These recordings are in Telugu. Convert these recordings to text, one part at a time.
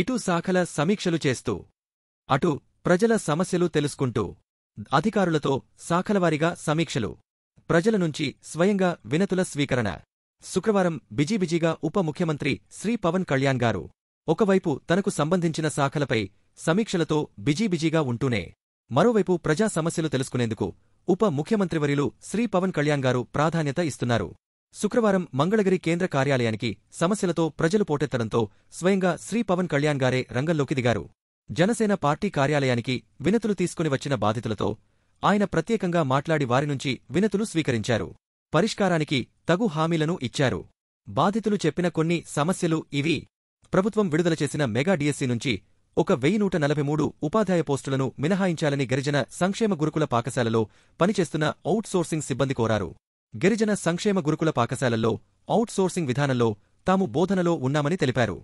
ఇటు శాఖల సమీక్షలు చేస్తూ అటు ప్రజల సమస్యలు తెలుసుకుంటూ అధికారులతో శాఖలవారిగా సమీక్షలు ప్రజల నుంచి స్వయంగా వినతుల స్వీకరణ శుక్రవారం బిజీబిజీగా ఉప ముఖ్యమంత్రి శ్రీ పవన్ కళ్యాణ్ గారు ఒకవైపు తనకు సంబంధించిన శాఖలపై సమీక్షలతో బిజీబిజీగా ఉంటూనే మరోవైపు ప్రజా సమస్యలు తెలుసుకునేందుకు ఉప ముఖ్యమంత్రివర్యులు శ్రీ పవన్ కళ్యాణ్ గారు ప్రాధాన్యత ఇస్తున్నారు శుక్రవారం మంగళగిరి కేంద్ర కార్యాలయానికి సమస్యలతో ప్రజలు పోటెత్తడంతో స్వయంగా శ్రీ పవన్ కళ్యాణ్ గారే రంగంలోకి దిగారు జనసేన పార్టీ కార్యాలయానికి వినతులు తీసుకుని వచ్చిన బాధితులతో ఆయన ప్రత్యేకంగా మాట్లాడి వారి నుంచి వినతులు స్వీకరించారు పరిష్కారానికి తగు హామీలను ఇచ్చారు బాధితులు చెప్పిన కొన్ని సమస్యలు ఇవి ప్రభుత్వం విడుదల చేసిన మెగా డిఎస్సీ నుంచి ఒక వెయ్యి నూట నలభై మూడు ఉపాధ్యాయ పోస్టులను మినహాయించాలని గిరిజన సంక్షేమ గురుకుల పాఠశాలలో పనిచేస్తున్న ఔట్సోర్సింగ్ సిబ్బంది కోరారు గిరిజన సంక్షేమ గురుకుల పాఠశాలల్లో ఔట్సోర్సింగ్ విధానంలో తాము బోధనలో ఉన్నామని తెలిపారు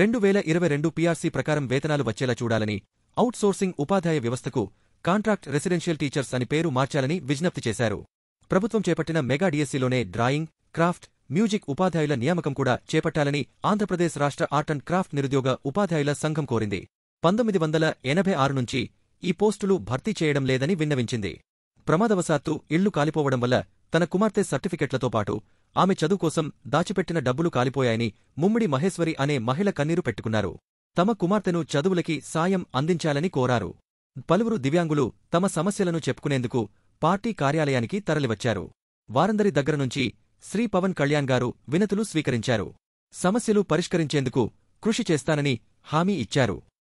రెండు వేల ఇరవై రెండు పీఆర్సీ ప్రకారం వేతనాలు వచ్చేలా చూడాలని ఔట్సోర్సింగ్ ఉపాధ్యాయ వ్యవస్థకు కాంట్రాక్ట్ రెసిడెన్షియల్ టీచర్స్ అని పేరు మార్చాలని విజ్ఞప్తి చేశారు ప్రభుత్వం చేపట్టిన మెగా డిఎస్సీలోనే డ్రాయింగ్ క్రాఫ్ట్ మ్యూజిక్ ఉపాధ్యాయుల నియామకం కూడా చేపట్టాలని ఆంధ్రప్రదేశ్ రాష్ట్ర ఆర్ట్ అండ్ క్రాఫ్ట్ నిరుద్యోగ ఉపాధ్యాయుల సంఘం కోరింది పంతొమ్మిది వందల ఎనభై ఆరు నుంచి ఈ పోస్టులు భర్తీ చేయడం లేదని విన్నవించింది ప్రమాదవశాత్తు ఇళ్లు కాలిపోవడం వల్ల తన కుమార్తె సర్టిఫికెట్లతో పాటు ఆమె చదువు కోసం దాచిపెట్టిన డబ్బులు కాలిపోయాయని ముమ్మిడి మహేశ్వరి అనే మహిళ కన్నీరు పెట్టుకున్నారు తమ కుమార్తెను చదువులకి సాయం అందించాలని కోరారు పలువురు దివ్యాంగులు తమ సమస్యలను చెప్పుకునేందుకు పార్టీ కార్యాలయానికి తరలివచ్చారు వారందరి దగ్గర నుంచి శ్రీ పవన్ కళ్యాణ్ గారు వినతులు స్వీకరించారు సమస్యలు పరిష్కరించేందుకు కృషి చేస్తానని హామీ ఇచ్చారు